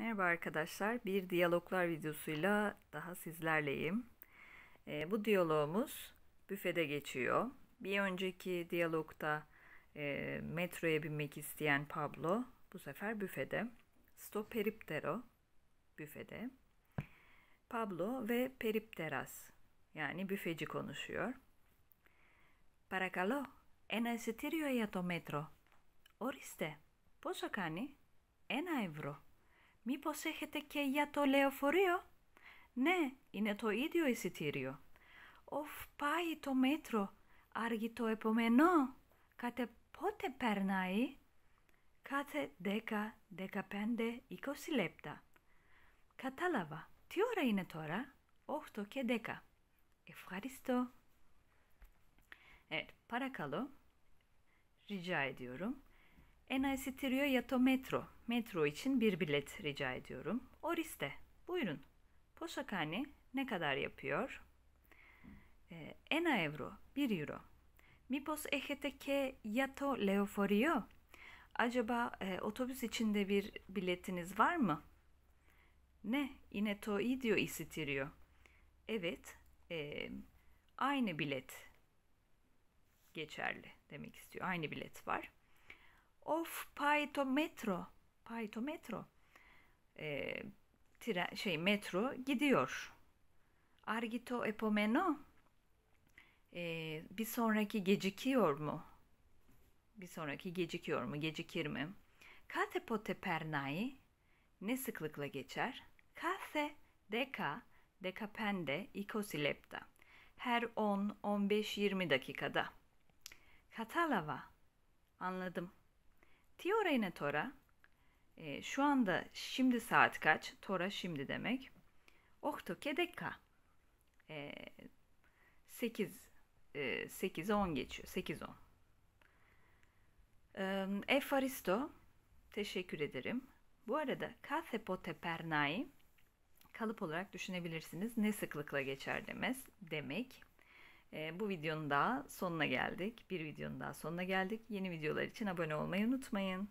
Merhaba arkadaşlar, bir diyaloglar videosuyla daha sizlerleyim. E, bu diyalogumuz büfede geçiyor. Bir önceki diyalogda e, metroya binmek isteyen Pablo, bu sefer büfede. Sto periptero, büfede. Pablo ve peripteras, yani büfeci konuşuyor. Parakalo, en εισιτήριο ya το metro? Oriste? πόσο κάνει? Ένα ευρώ. Μήπως έχετε και για το λεωφορείο? Ναι, είναι το ίδιο εισιτήριο. Οφ, πάει το μέτρο. Άργει το επόμενο. Κάτε πότε περνάει? Κάθε 10, 15, 20 λεπτά. Κατάλαβα. Τι ώρα είναι τώρα? 8 και 10. Ευχαριστώ. Ε, παρακαλώ. kalı διόρου. NIC Trio Yato Metro, metro için bir bilet rica ediyorum. Oriste, buyurun. Poşakane ne kadar yapıyor? E, ee, ena euro, 1 euro. Mipos ejeteke yato leoforio? Acaba e, otobüs içinde bir biletiniz var mı? Ne, yine to idio isitirio. Evet, e, aynı bilet geçerli demek istiyor. Aynı bilet var of paytometro paytometro e, ee, tren, şey metro gidiyor. Argito epomeno e, bir sonraki gecikiyor mu? Bir sonraki gecikiyor mu? Gecikir mi? Kate pernai ne sıklıkla geçer? Kase deka dekapende ikosilepta her 10, 15, 20 dakikada. Katalava anladım Tiorene tora. E, şu anda şimdi saat kaç? Tora şimdi demek. Ohto kedeka. Ee, e, 8 e, 8'e 10 geçiyor. 8 10. E, Efaristo teşekkür ederim. Bu arada kathepote pernai kalıp olarak düşünebilirsiniz. Ne sıklıkla geçer demez demek. E, bu videonun daha sonuna geldik. Bir videonun daha sonuna geldik. Yeni videolar için abone olmayı unutmayın.